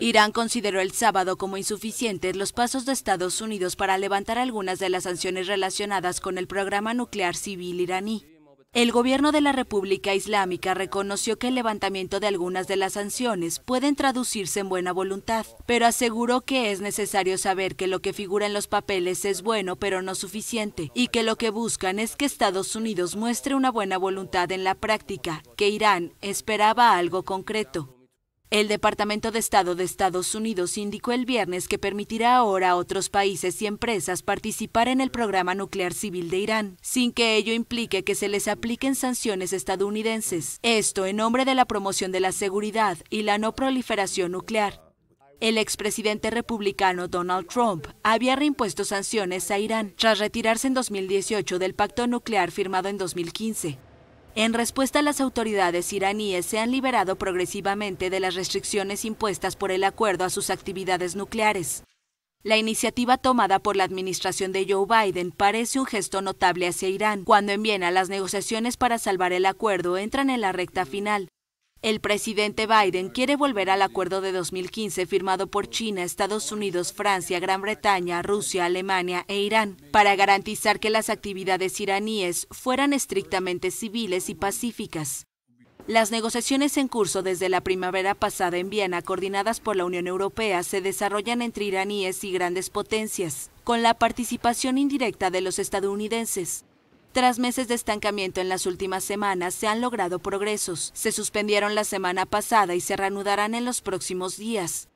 Irán consideró el sábado como insuficientes los pasos de Estados Unidos para levantar algunas de las sanciones relacionadas con el programa nuclear civil iraní. El gobierno de la República Islámica reconoció que el levantamiento de algunas de las sanciones pueden traducirse en buena voluntad, pero aseguró que es necesario saber que lo que figura en los papeles es bueno pero no suficiente y que lo que buscan es que Estados Unidos muestre una buena voluntad en la práctica, que Irán esperaba algo concreto. El Departamento de Estado de Estados Unidos indicó el viernes que permitirá ahora a otros países y empresas participar en el programa nuclear civil de Irán, sin que ello implique que se les apliquen sanciones estadounidenses. Esto en nombre de la promoción de la seguridad y la no proliferación nuclear. El expresidente republicano Donald Trump había reimpuesto sanciones a Irán tras retirarse en 2018 del pacto nuclear firmado en 2015. En respuesta, las autoridades iraníes se han liberado progresivamente de las restricciones impuestas por el acuerdo a sus actividades nucleares. La iniciativa tomada por la administración de Joe Biden parece un gesto notable hacia Irán. Cuando en Viena las negociaciones para salvar el acuerdo entran en la recta final, el presidente Biden quiere volver al acuerdo de 2015 firmado por China, Estados Unidos, Francia, Gran Bretaña, Rusia, Alemania e Irán, para garantizar que las actividades iraníes fueran estrictamente civiles y pacíficas. Las negociaciones en curso desde la primavera pasada en Viena, coordinadas por la Unión Europea, se desarrollan entre iraníes y grandes potencias, con la participación indirecta de los estadounidenses. Tras meses de estancamiento en las últimas semanas, se han logrado progresos. Se suspendieron la semana pasada y se reanudarán en los próximos días.